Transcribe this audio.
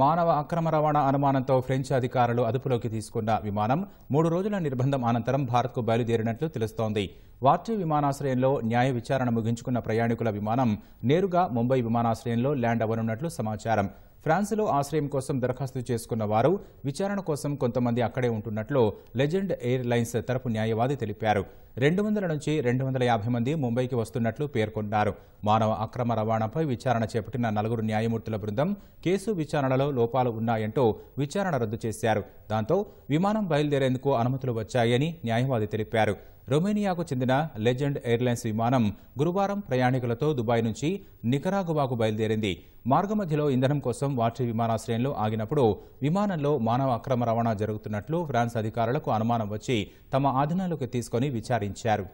మానవ అక్రమ రవాణా అనుమానంతో ఫ్రెంచ్ అధికారులు అదుపులోకి తీసుకున్న విమానం మూడు రోజుల నిర్బంధం అనంతరం భారత్కు బయలుదేరినట్లు తెలుస్తోంది వార్టీ విమానాశ్రయంలో న్యాయ విచారణ ముగించుకున్న ప్రయాణికుల విమానం నేరుగా ముంబై విమానాశ్రయంలో ల్యాండ్ అవ్వనున్నట్లు సమాచారం ఫ్రాన్స్లో ఆశ్రయం కోసం దరఖాస్తు చేసుకున్న వారు విచారణ కోసం కొంతమంది అక్కడే ఉంటున్నట్లు లెజెండ్ ఎయిర్లైన్స్ తరపు న్యాయవాది తెలిపారు రెండు వందల నుంచి రెండు వందల యాభై మంది ముంబైకి వస్తున్నట్లు పేర్కొన్నారు మానవ అక్రమ రవాణాపై విచారణ చేపట్టిన నలుగురు న్యాయమూర్తుల బృందం కేసు విచారణలో పరీక్షలో లోపాలు ఉన్నాయంటూ విచారణ రద్దు చేశారు దాంతో విమానం బయలుదేరేందుకు అనుమతులు వచ్చాయని న్యాయవాది తెలిపారు రొమేనియాకు చెందిన లెజెండ్ ఎయిర్లైన్స్ విమానం గురువారం ప్రయాణికులతో దుబాయ్ నుంచి నికరాగువాకు బయలుదేరింది మార్గమధ్యలో ఇంధనం కోసం వాటి విమానాశ్రయంలో ఆగినప్పుడు విమానంలో మానవ అక్రమ రవాణా జరుగుతున్నట్లు ఫ్రాన్స్ అధికారులకు అనుమానం వచ్చి తమ ఆధీనంలోకి తీసుకుని విచారించారు